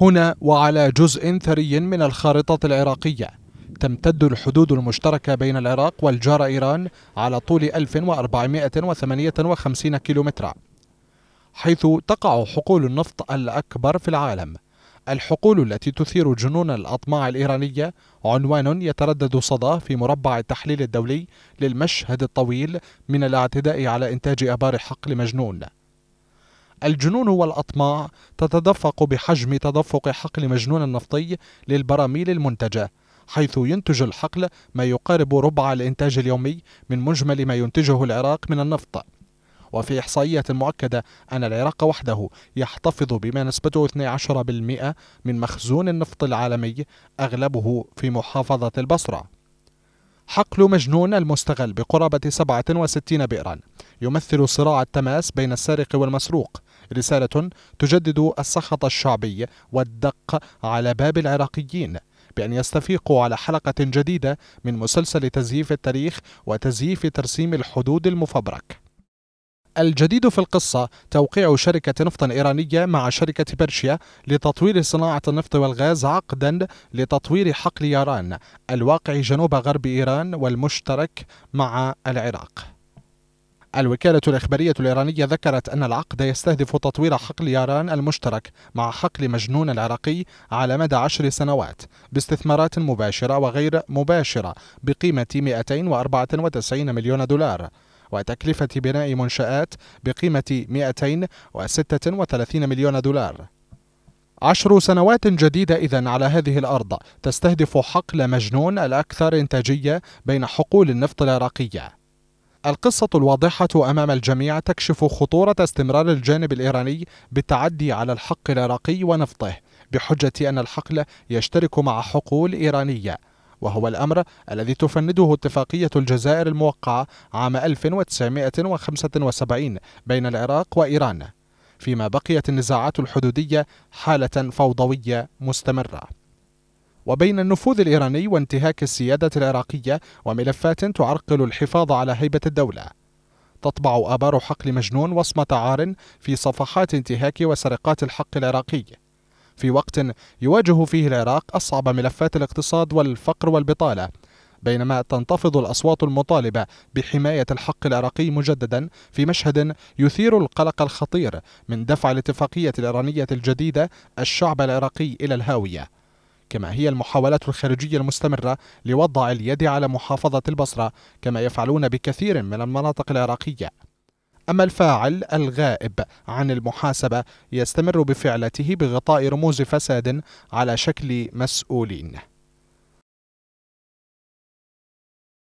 هنا وعلى جزء ثري من الخارطة العراقية تمتد الحدود المشتركة بين العراق والجار إيران على طول 1458 كيلومترا حيث تقع حقول النفط الأكبر في العالم الحقول التي تثير جنون الأطماع الإيرانية عنوان يتردد صداه في مربع التحليل الدولي للمشهد الطويل من الاعتداء على إنتاج أبار حقل مجنون الجنون والأطماع تتدفق بحجم تدفق حقل مجنون النفطي للبراميل المنتجة حيث ينتج الحقل ما يقارب ربع الإنتاج اليومي من مجمل ما ينتجه العراق من النفط وفي إحصائية مؤكدة أن العراق وحده يحتفظ بما نسبته 12% من مخزون النفط العالمي أغلبه في محافظة البصرة حقل مجنون المستغل بقرابة 67 بئرا يمثل صراع التماس بين السارق والمسروق رسالة تجدد السخط الشعبي والدق على باب العراقيين بأن يستفيقوا على حلقة جديدة من مسلسل تزييف التاريخ وتزييف ترسيم الحدود المفبرك الجديد في القصة توقيع شركة نفط إيرانية مع شركة برشيا لتطوير صناعة النفط والغاز عقدا لتطوير حقل ياران الواقع جنوب غرب إيران والمشترك مع العراق الوكالة الإخبارية الإيرانية ذكرت أن العقد يستهدف تطوير حقل ياران المشترك مع حقل مجنون العراقي على مدى عشر سنوات باستثمارات مباشرة وغير مباشرة بقيمة 294 مليون دولار وتكلفة بناء منشآت بقيمة 236 مليون دولار عشر سنوات جديدة إذا على هذه الأرض تستهدف حقل مجنون الأكثر إنتاجية بين حقول النفط العراقية القصة الواضحة أمام الجميع تكشف خطورة استمرار الجانب الإيراني بالتعدي على الحق العراقي ونفطه بحجة أن الحقل يشترك مع حقول إيرانية وهو الأمر الذي تفنده اتفاقية الجزائر الموقعة عام 1975 بين العراق وإيران فيما بقيت النزاعات الحدودية حالة فوضوية مستمرة وبين النفوذ الإيراني وانتهاك السيادة العراقية وملفات تعرقل الحفاظ على هيبة الدولة تطبع آبار حقل مجنون وصمة عار في صفحات انتهاك وسرقات الحق العراقي في وقت يواجه فيه العراق أصعب ملفات الاقتصاد والفقر والبطالة بينما تنتفض الأصوات المطالبة بحماية الحق العراقي مجددا في مشهد يثير القلق الخطير من دفع الاتفاقية الإيرانية الجديدة الشعب العراقي إلى الهاوية كما هي المحاولات الخارجية المستمرة لوضع اليد على محافظة البصرة كما يفعلون بكثير من المناطق العراقية أما الفاعل الغائب عن المحاسبة يستمر بفعلته بغطاء رموز فساد على شكل مسؤولين